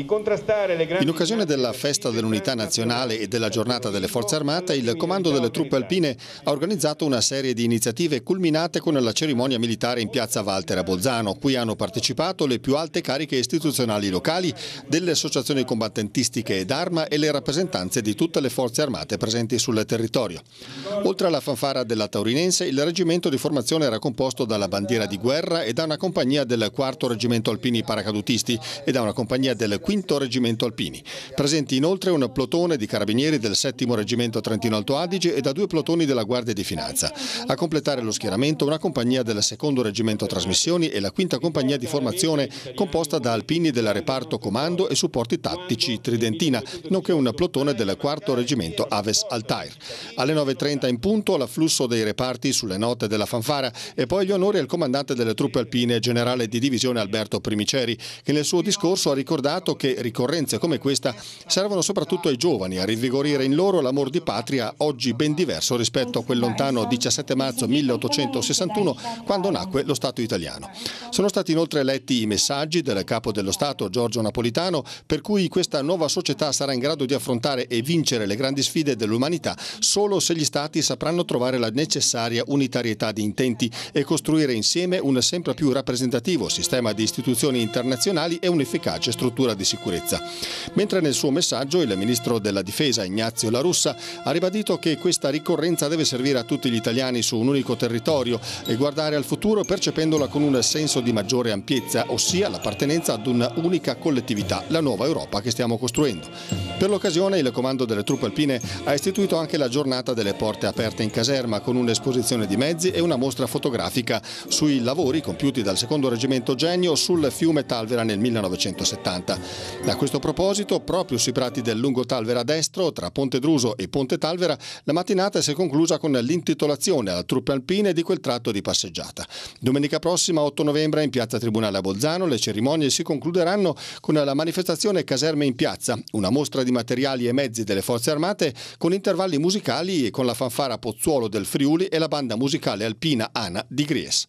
In occasione della festa dell'unità nazionale e della giornata delle forze armate, il comando delle truppe alpine ha organizzato una serie di iniziative culminate con la cerimonia militare in piazza Walter a Bolzano, Qui hanno partecipato le più alte cariche istituzionali locali, delle associazioni combattentistiche ed arma e le rappresentanze di tutte le forze armate presenti sul territorio. Oltre alla fanfara della Taurinense, il reggimento di formazione era composto dalla bandiera di guerra e da una compagnia del 4 Reggimento Alpini Paracadutisti e da una compagnia del quinto reggimento alpini. Presenti inoltre un plotone di carabinieri del 7 reggimento Trentino Alto Adige e da due plotoni della Guardia di Finanza. A completare lo schieramento una compagnia del 2 reggimento Trasmissioni e la quinta compagnia di formazione composta da alpini del reparto comando e supporti tattici Tridentina, nonché un plotone del 4 reggimento Aves Altair. Alle 9.30 in punto l'afflusso dei reparti sulle note della fanfara e poi gli onori al comandante delle truppe alpine, generale di divisione Alberto Primiceri, che nel suo discorso ha ricordato che ricorrenze come questa servono soprattutto ai giovani a rinvigorire in loro l'amor di patria oggi ben diverso rispetto a quel lontano 17 marzo 1861 quando nacque lo Stato italiano. Sono stati inoltre letti i messaggi del capo dello Stato Giorgio Napolitano per cui questa nuova società sarà in grado di affrontare e vincere le grandi sfide dell'umanità solo se gli Stati sapranno trovare la necessaria unitarietà di intenti e costruire insieme un sempre più rappresentativo sistema di istituzioni internazionali e un'efficace struttura di sicurezza. Mentre nel suo messaggio il ministro della Difesa Ignazio La Russa ha ribadito che questa ricorrenza deve servire a tutti gli italiani su un unico territorio e guardare al futuro percependola con un senso di maggiore ampiezza, ossia l'appartenenza ad un'unica collettività, la nuova Europa che stiamo costruendo. Per l'occasione il comando delle truppe alpine ha istituito anche la giornata delle porte aperte in caserma con un'esposizione di mezzi e una mostra fotografica sui lavori compiuti dal secondo reggimento Genio sul fiume Talvera nel 1970. A questo proposito, proprio sui prati del lungo Talvera destro, tra Ponte Druso e Ponte Talvera, la mattinata si è conclusa con l'intitolazione alla truppe alpine di quel tratto di passeggiata. Domenica prossima, 8 novembre, in piazza Tribunale a Bolzano, le cerimonie si concluderanno con la manifestazione Caserme in piazza, una mostra di materiali e mezzi delle forze armate con intervalli musicali e con la fanfara Pozzuolo del Friuli e la banda musicale alpina Ana di Gries.